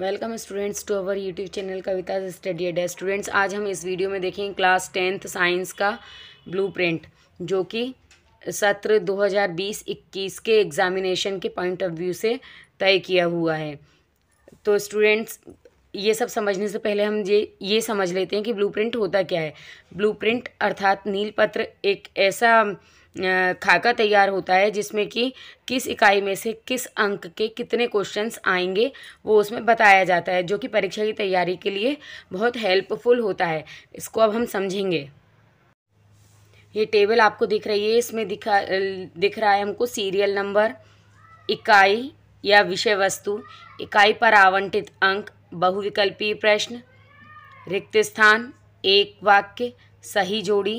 welcome students to our YouTube channel Kavita study Adda students आज हम इस वीडियो में देखेंगे क्लास टेंथ साइंस का ब्लूप्रिंट जो कि सत्र 2020-21 के एग्जामिनेशन के पॉइंट ऑफ व्यू से तय किया हुआ है तो स्टूडेंट्स ये सब समझने से पहले हम ये ये समझ लेते हैं कि ब्लू होता क्या है ब्लू अर्थात नील पत्र एक ऐसा खाका तैयार होता है जिसमें कि किस इकाई में से किस अंक के कितने क्वेश्चंस आएंगे वो उसमें बताया जाता है जो कि परीक्षा की तैयारी के लिए बहुत हेल्पफुल होता है इसको अब हम समझेंगे ये टेबल आपको दिख रही है इसमें दिखा दिख रहा है हमको सीरियल नंबर इकाई या विषय वस्तु इकाई पर आवंटित अंक बहुविकल्पीय प्रश्न रिक्त स्थान एक वाक्य सही जोड़ी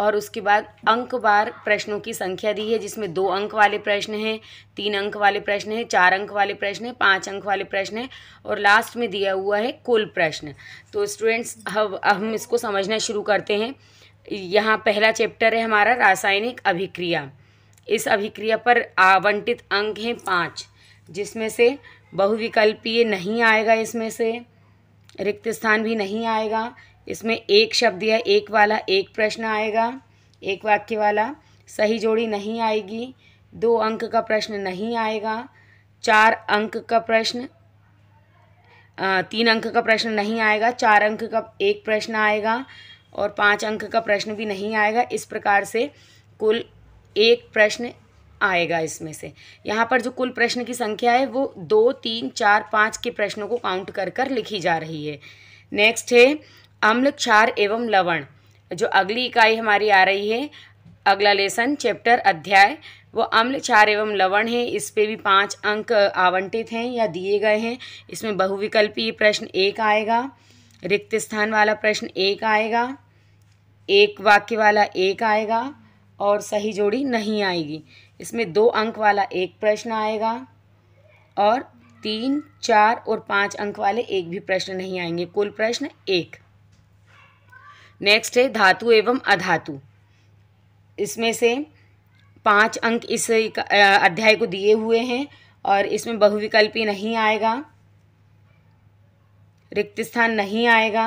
और उसके बाद अंक बार प्रश्नों की संख्या दी है जिसमें दो अंक वाले प्रश्न हैं तीन अंक वाले प्रश्न हैं चार अंक वाले प्रश्न हैं पाँच अंक वाले प्रश्न हैं और लास्ट में दिया हुआ है कुल प्रश्न तो स्टूडेंट्स हम हम इसको समझना शुरू करते हैं यहाँ पहला चैप्टर है हमारा रासायनिक अभिक्रिया इस अभिक्रिया पर आवंटित अंक हैं पाँच जिसमें से बहुविकल्पीय नहीं आएगा इसमें से रिक्त स्थान भी नहीं आएगा इसमें एक शब्द या एक वाला एक प्रश्न आएगा एक वाक्य वाला सही जोड़ी नहीं आएगी दो अंक का प्रश्न नहीं आएगा चार अंक का प्रश्न तीन अंक का प्रश्न नहीं आएगा चार अंक का एक प्रश्न आएगा और पाँच अंक का प्रश्न भी नहीं आएगा इस प्रकार से कुल एक प्रश्न आएगा इसमें से यहाँ पर जो कुल प्रश्न की संख्या है वो दो तीन चार पाँच के प्रश्नों को काउंट कर कर लिखी जा रही है नेक्स्ट है अम्ल क्षार एवं लवण जो अगली इकाई हमारी आ रही है अगला लेसन चैप्टर अध्याय वो अम्ल क्षार एवं लवण है इस पे भी पांच अंक आवंटित हैं या दिए गए हैं इसमें बहुविकल्पीय प्रश्न एक आएगा रिक्त स्थान वाला प्रश्न एक आएगा एक वाक्य वाला एक आएगा और सही जोड़ी नहीं आएगी इसमें दो अंक वाला एक प्रश्न आएगा और तीन चार और पाँच अंक वाले एक भी प्रश्न नहीं आएंगे कुल प्रश्न एक नेक्स्ट है धातु एवं अधातु इसमें से पांच अंक इस अध्याय को दिए हुए हैं और इसमें बहुविकल्पी नहीं आएगा रिक्त स्थान नहीं आएगा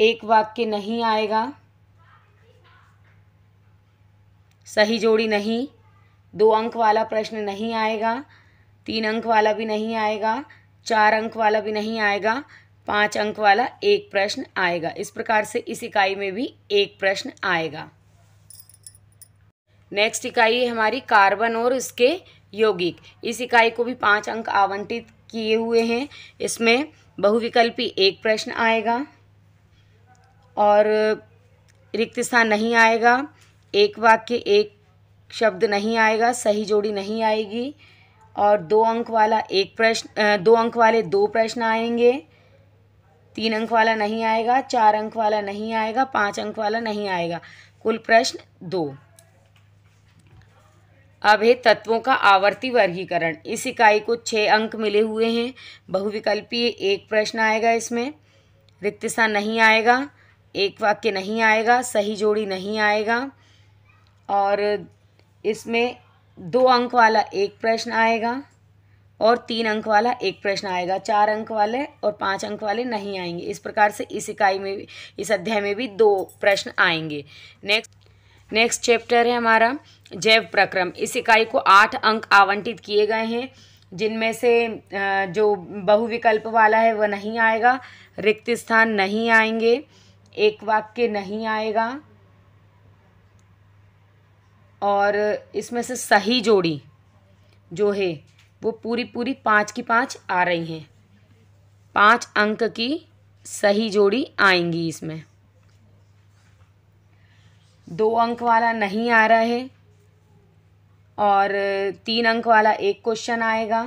एक वाक्य नहीं आएगा सही जोड़ी नहीं दो अंक वाला प्रश्न नहीं आएगा तीन अंक वाला भी नहीं आएगा चार अंक वाला भी नहीं आएगा पाँच अंक वाला एक प्रश्न आएगा इस प्रकार से इस इकाई में भी एक प्रश्न आएगा नेक्स्ट इकाई है हमारी कार्बन और इसके यौगिक इस इकाई को भी पाँच अंक आवंटित किए हुए हैं इसमें बहुविकल्पी एक प्रश्न आएगा और रिक्त स्थान नहीं आएगा एक वाक्य एक शब्द नहीं आएगा सही जोड़ी नहीं आएगी और दो अंक वाला एक प्रश्न दो अंक वाले दो प्रश्न आएंगे तीन अंक वाला नहीं आएगा चार अंक वाला नहीं आएगा पाँच अंक वाला नहीं आएगा कुल प्रश्न दो अब है तत्वों का आवर्ती वर्गीकरण इस इकाई को छः अंक मिले हुए हैं बहुविकल्पीय एक प्रश्न आएगा इसमें रिक्त स्थान नहीं आएगा एक वाक्य नहीं आएगा सही जोड़ी नहीं आएगा और इसमें दो अंक वाला एक प्रश्न आएगा और तीन अंक वाला एक प्रश्न आएगा चार अंक वाले और पाँच अंक वाले नहीं आएंगे इस प्रकार से इस इकाई में भी इस अध्याय में भी दो प्रश्न आएंगे नेक्स्ट नेक्स्ट चैप्टर है हमारा जैव प्रक्रम इस इकाई को आठ अंक आवंटित किए गए हैं जिनमें से जो बहुविकल्प वाला है वह नहीं आएगा रिक्त स्थान नहीं आएंगे एक वाक्य नहीं आएगा और इसमें से सही जोड़ी जो है वो पूरी पूरी पाँच की पाँच आ रही हैं पाँच अंक की सही जोड़ी आएंगी इसमें दो अंक वाला नहीं आ रहा है और तीन अंक वाला एक क्वेश्चन आएगा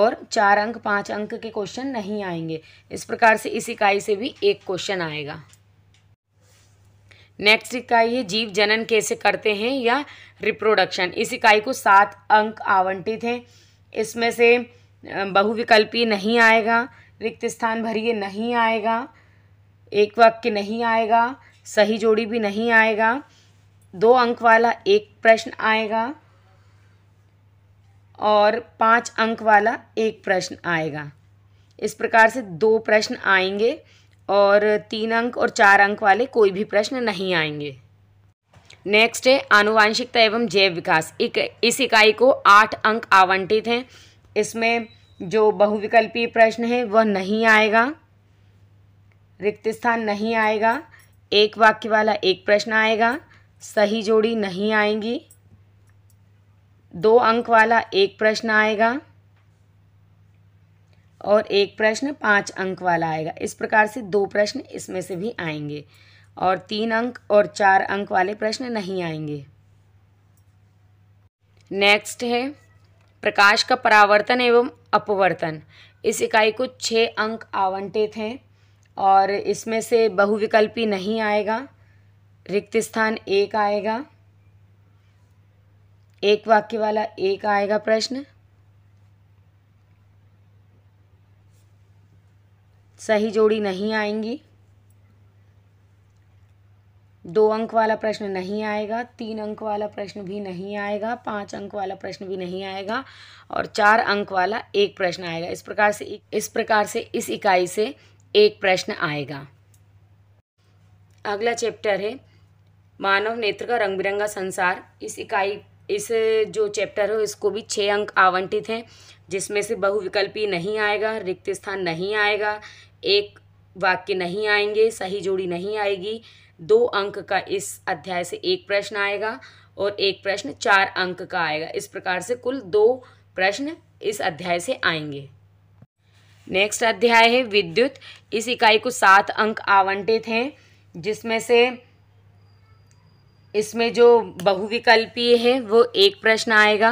और चार अंक पाँच अंक के क्वेश्चन नहीं आएंगे इस प्रकार से इस इकाई से भी एक क्वेश्चन आएगा नेक्स्ट इकाई है जीव जनन कैसे करते हैं या रिप्रोडक्शन इस इकाई को सात अंक आवंटित हैं इसमें से बहुविकल्पी नहीं आएगा रिक्त स्थान भरिए नहीं आएगा एक वाक्य नहीं आएगा सही जोड़ी भी नहीं आएगा दो अंक वाला एक प्रश्न आएगा और पाँच अंक वाला एक प्रश्न आएगा इस प्रकार से दो प्रश्न आएंगे और तीन अंक और चार अंक वाले कोई भी प्रश्न नहीं आएंगे नेक्स्ट है आनुवांशिकता एवं जैव विकास एक इस इकाई को आठ अंक आवंटित हैं इसमें जो बहुविकल्पीय प्रश्न है वह नहीं आएगा रिक्त स्थान नहीं आएगा एक वाक्य वाला एक प्रश्न आएगा सही जोड़ी नहीं आएंगी दो अंक वाला एक प्रश्न आएगा और एक प्रश्न पाँच अंक वाला आएगा इस प्रकार से दो प्रश्न इसमें से भी आएंगे और तीन अंक और चार अंक वाले प्रश्न नहीं आएंगे नेक्स्ट है प्रकाश का परावर्तन एवं अपवर्तन इस इकाई को छः अंक आवंटित हैं और इसमें से बहुविकल्पी नहीं आएगा रिक्त स्थान एक आएगा एक वाक्य वाला एक आएगा प्रश्न सही जोड़ी नहीं आएंगी दो अंक वाला प्रश्न नहीं आएगा तीन अंक वाला प्रश्न भी नहीं आएगा पाँच अंक वाला प्रश्न भी नहीं आएगा और चार अंक वाला एक प्रश्न आएगा इस प्रकार से इस प्रकार से इस इकाई से एक प्रश्न आएगा अगला चैप्टर है मानव नेत्र का रंग बिरंगा संसार इस इकाई इस जो चैप्टर है इसको भी छः अंक आवंटित हैं जिसमें से बहुविकल्पी नहीं आएगा रिक्त स्थान नहीं आएगा एक वाक्य नहीं आएंगे सही जोड़ी नहीं आएगी दो अंक का इस अध्याय से एक प्रश्न आएगा और एक प्रश्न चार अंक का आएगा इस प्रकार से कुल दो प्रश्न इस अध्याय से आएंगे नेक्स्ट अध्याय है विद्युत इस इकाई को सात अंक आवंटित हैं जिसमें से इसमें जो बहुविकल्पीय है वो एक प्रश्न आएगा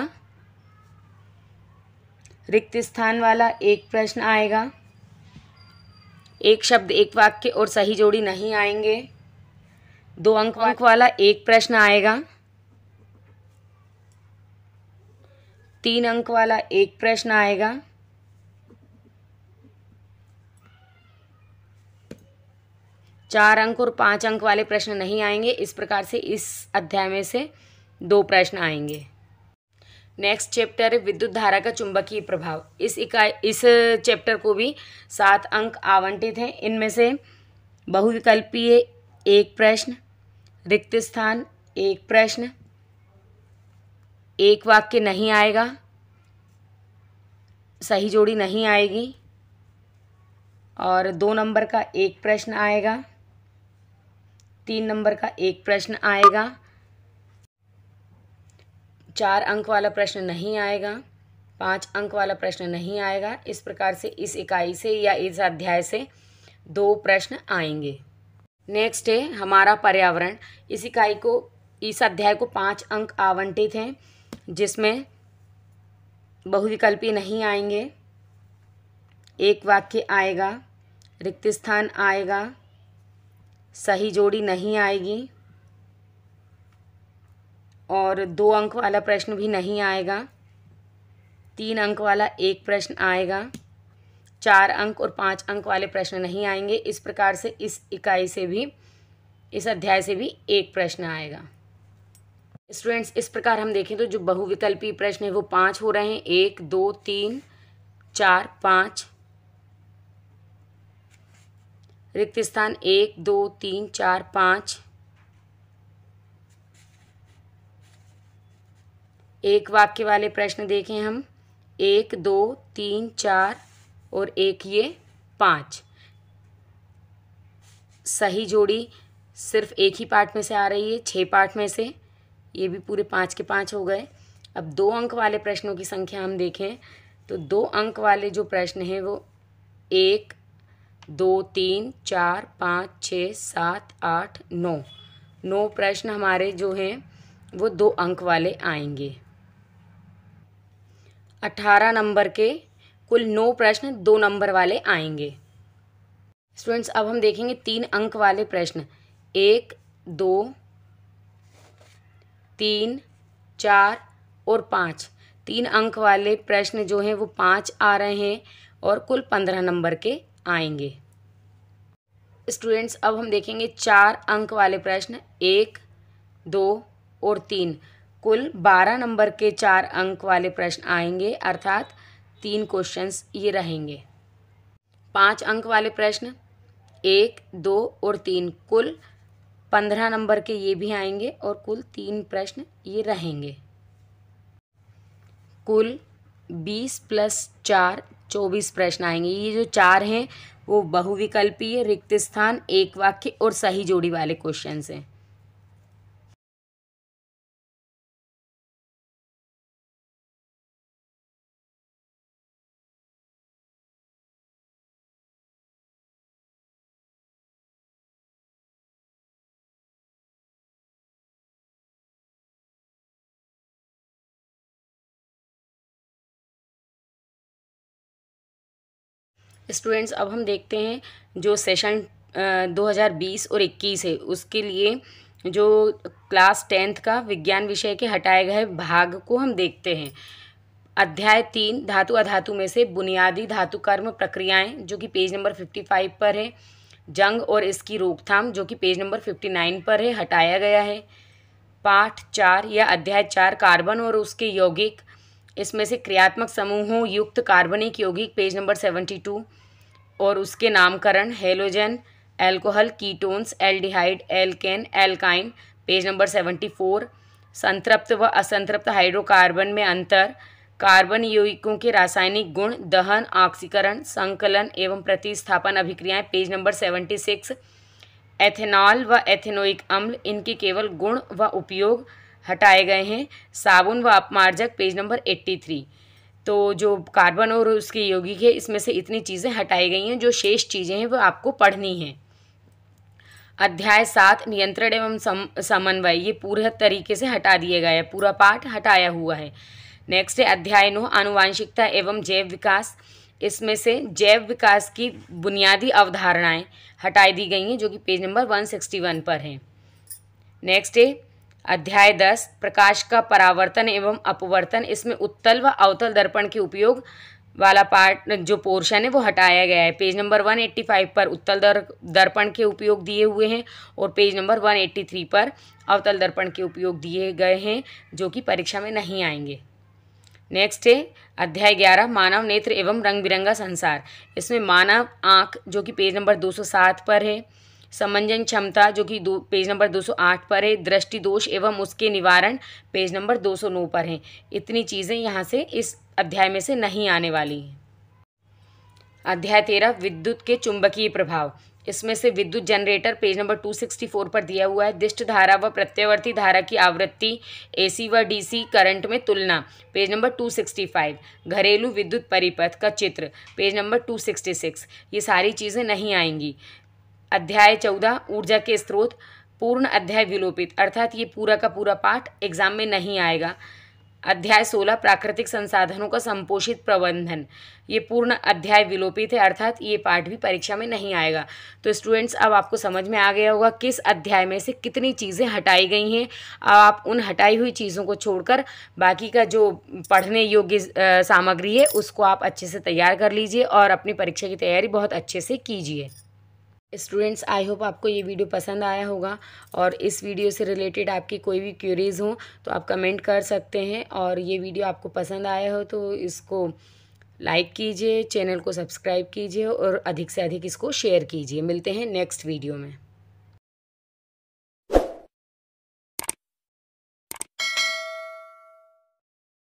रिक्त स्थान वाला एक प्रश्न आएगा एक शब्द एक वाक्य और सही जोड़ी नहीं आएंगे दो अंक अंक वाला एक प्रश्न आएगा तीन अंक वाला एक प्रश्न आएगा चार अंक और पाँच अंक वाले प्रश्न नहीं आएंगे इस प्रकार से इस अध्याय में से दो प्रश्न आएंगे नेक्स्ट चैप्टर है विद्युत धारा का चुंबकीय प्रभाव इस इकाई इस चैप्टर को भी सात अंक आवंटित हैं इनमें से बहुविकल्पीय एक प्रश्न रिक्त स्थान एक प्रश्न एक वाक्य नहीं आएगा सही जोड़ी नहीं आएगी और दो नंबर का एक प्रश्न आएगा तीन नंबर का एक प्रश्न आएगा चार अंक वाला प्रश्न नहीं आएगा पाँच अंक वाला प्रश्न नहीं आएगा इस प्रकार से इस इकाई से या इस अध्याय से दो प्रश्न आएंगे नेक्स्ट है हमारा पर्यावरण इस इकाई को इस अध्याय को पाँच अंक आवंटित हैं जिसमें बहुविकल्पी नहीं आएंगे एक वाक्य आएगा रिक्त स्थान आएगा सही जोड़ी नहीं आएगी और दो अंक वाला प्रश्न भी नहीं आएगा तीन अंक वाला एक प्रश्न आएगा चार अंक और पाँच अंक वाले प्रश्न नहीं आएंगे इस प्रकार से इस इकाई से भी इस अध्याय से भी एक प्रश्न आएगा स्टूडेंट्स इस प्रकार हम देखें तो जो बहुविकल्पी प्रश्न है वो पाँच हो रहे हैं एक दो तीन चार पाँच रिक्त स्थान एक दो तीन चार पाँच एक वाक्य वाले प्रश्न देखें हम एक दो तीन चार और एक ये पाँच सही जोड़ी सिर्फ एक ही पार्ट में से आ रही है छः पार्ट में से ये भी पूरे पाँच के पाँच हो गए अब दो अंक वाले प्रश्नों की संख्या हम देखें तो दो अंक वाले जो प्रश्न हैं वो एक दो तीन चार पाँच छः सात आठ नौ नौ प्रश्न हमारे जो हैं वो दो अंक वाले आएंगे अठारह नंबर के कुल नौ प्रश्न दो नंबर वाले आएंगे स्टूडेंट्स अब हम देखेंगे तीन अंक वाले प्रश्न एक दो तीन चार और पाँच तीन अंक वाले प्रश्न जो हैं वो पाँच आ रहे हैं और कुल पंद्रह नंबर के आएंगे स्टूडेंट्स अब हम देखेंगे चार अंक वाले प्रश्न एक दो और तीन कुल बारह नंबर के चार अंक वाले प्रश्न आएंगे अर्थात तीन क्वेश्चंस ये रहेंगे पांच अंक वाले प्रश्न एक दो और तीन कुल पंद्रह नंबर के ये भी आएंगे और कुल तीन प्रश्न ये रहेंगे कुल बीस प्लस चार चौबीस प्रश्न आएंगे ये जो चार हैं वो बहुविकल्पीय रिक्त स्थान एक वाक्य और सही जोड़ी वाले क्वेश्चन हैं स्टूडेंट्स अब हम देखते हैं जो सेशन 2020 और 21 है उसके लिए जो क्लास टेंथ का विज्ञान विषय के हटाए गए भाग को हम देखते हैं अध्याय तीन धातु अधातु में से बुनियादी धातु कर्म प्रक्रियाएं जो कि पेज नंबर फिफ्टी फाइव पर है जंग और इसकी रोकथाम जो कि पेज नंबर फिफ्टी नाइन पर है हटाया गया है पाठ चार या अध्याय चार कार्बन और उसके यौगिक इसमें से क्रियात्मक समूहों युक्त कार्बनिक यौगिक पेज नंबर सेवेंटी टू और उसके नामकरण halogen alcohol ketones aldehyde alkane alkyne page number seventy four संतृप्त व असंतृप्त हाइड्रोकार्बन में अंतर कार्बन यौगिकों के रासायनिक गुण दहन ऑक्सीकरण संकलन एवं प्रतिस्थापन अभिक्रियाएं page number seventy six ethanol व एथेनोइक अम्ल इनके केवल गुण व उपयोग हटाए गए हैं साबुन व अपमार्जक पेज नंबर एट्टी थ्री तो जो कार्बन और उसके यौगिक है इसमें से इतनी चीज़ें हटाई गई हैं जो शेष चीज़ें हैं वो आपको पढ़नी हैं अध्याय सात नियंत्रण एवं सम, समन्वय ये पूरे तरीके से हटा दिया गया है पूरा पाठ हटाया हुआ है नेक्स्ट है अध्याय नौ आनुवांशिकता एवं जैव विकास इसमें से जैव विकास की बुनियादी अवधारणाएं हटाई दी गई हैं जो कि पेज नंबर 161 पर हैं नेक्स्ट है अध्याय दस प्रकाश का परावर्तन एवं अपवर्तन इसमें उत्तल व अवतल दर्पण के उपयोग वाला पार्ट जो पोर्शन है वो हटाया गया है पेज नंबर 185 पर उत्तल दर दर्पण के उपयोग दिए हुए हैं और पेज नंबर 183 पर अवतल दर्पण के उपयोग दिए गए हैं जो कि परीक्षा में नहीं आएंगे नेक्स्ट है अध्याय ग्यारह मानव नेत्र एवं रंग बिरंगा संसार इसमें मानव आँख जो कि पेज नंबर 207 पर है समंजन क्षमता जो कि दो पेज नंबर 208 पर है दृष्टि दोष एवं उसके निवारण पेज नंबर 209 पर हैं इतनी चीज़ें यहाँ से इस अध्याय में से नहीं आने वाली हैं अध्याय तेरह विद्युत के चुंबकीय प्रभाव इसमें से विद्युत जनरेटर पेज नंबर 264 पर दिया हुआ है दिष्ट धारा व प्रत्यावर्ती धारा की आवृत्ति एसी व डीसी करंट में तुलना पेज नंबर 265 घरेलू विद्युत परिपथ का चित्र पेज नंबर 266 ये सारी चीज़ें नहीं आएंगी अध्याय चौदह ऊर्जा के स्रोत पूर्ण अध्याय विलोपित अर्थात ये पूरा का पूरा पाठ एग्जाम में नहीं आएगा अध्याय सोलह प्राकृतिक संसाधनों का संपोषित प्रबंधन ये पूर्ण अध्याय विलोपित है अर्थात ये पाठ भी परीक्षा में नहीं आएगा तो स्टूडेंट्स अब आपको समझ में आ गया होगा किस अध्याय में से कितनी चीज़ें हटाई गई हैं अब आप उन हटाई हुई चीज़ों को छोड़कर बाकी का जो पढ़ने योग्य सामग्री है उसको आप अच्छे से तैयार कर लीजिए और अपनी परीक्षा की तैयारी बहुत अच्छे से कीजिए स्टूडेंट्स आई होप आपको ये वीडियो पसंद आया होगा और इस वीडियो से रिलेटेड आपकी कोई भी क्यूरीज़ हो तो आप कमेंट कर सकते हैं और ये वीडियो आपको पसंद आया हो तो इसको लाइक कीजिए चैनल को सब्सक्राइब कीजिए और अधिक से अधिक इसको शेयर कीजिए मिलते हैं नेक्स्ट वीडियो में